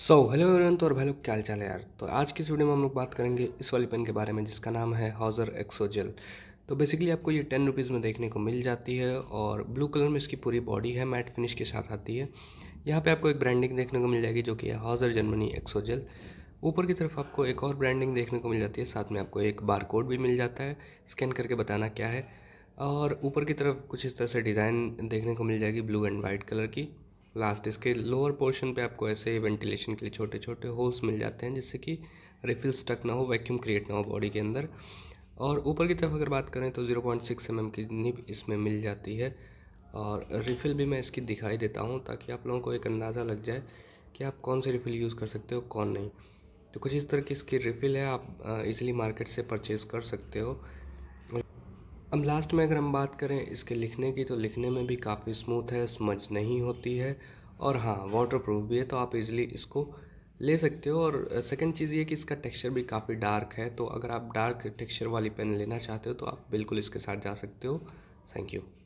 so hello everyone तो और भाई लोग क्या चाल है यार तो आज की इस वीडियो में हम लोग बात करेंगे इस वाली पेन के बारे में जिसका नाम है हॉजर एक्सोजेल तो बेसिकली आपको ये टेन रुपीज़ में देखने को मिल जाती है और ब्लू कलर में इसकी पूरी बॉडी है मैट फिनिश के साथ आती है यहाँ पे आपको एक ब्रांडिंग देखने को मिल जाएगी जो कि है हॉजर जर्मनी एक्सोजेल ऊपर की तरफ आपको एक और ब्रांडिंग देखने को मिल जाती है साथ में आपको एक बार कोड भी मिल जाता है स्कैन करके बताना क्या है और ऊपर की तरफ कुछ इस तरह से डिज़ाइन देखने को मिल जाएगी ब्लू एंड वाइट कलर की लास्ट इसके लोअर पोर्शन पे आपको ऐसे वेंटिलेशन के लिए छोटे छोटे होल्स मिल जाते हैं जिससे कि रिफिल स्टक ना हो वैक्यूम क्रिएट ना हो बॉडी के अंदर और ऊपर की तरफ अगर बात करें तो ज़ीरो पॉइंट सिक्स एम की निब इसमें मिल जाती है और रिफ़िल भी मैं इसकी दिखाई देता हूँ ताकि आप लोगों को एक अंदाज़ा लग जाए कि आप कौन से रिफ़िल यूज़ कर सकते हो कौन नहीं तो कुछ इस तरह की इसकी रिफ़िल है आप इजीली मार्केट से परचेज़ कर सकते हो अब लास्ट में अगर हम बात करें इसके लिखने की तो लिखने में भी काफ़ी स्मूथ है स्मच नहीं होती है और हाँ वाटर प्रूफ भी है तो आप इजीली इसको ले सकते हो और सेकंड चीज़ ये कि इसका टेक्सचर भी काफ़ी डार्क है तो अगर आप डार्क टेक्सचर वाली पेन लेना चाहते हो तो आप बिल्कुल इसके साथ जा सकते हो थैंक यू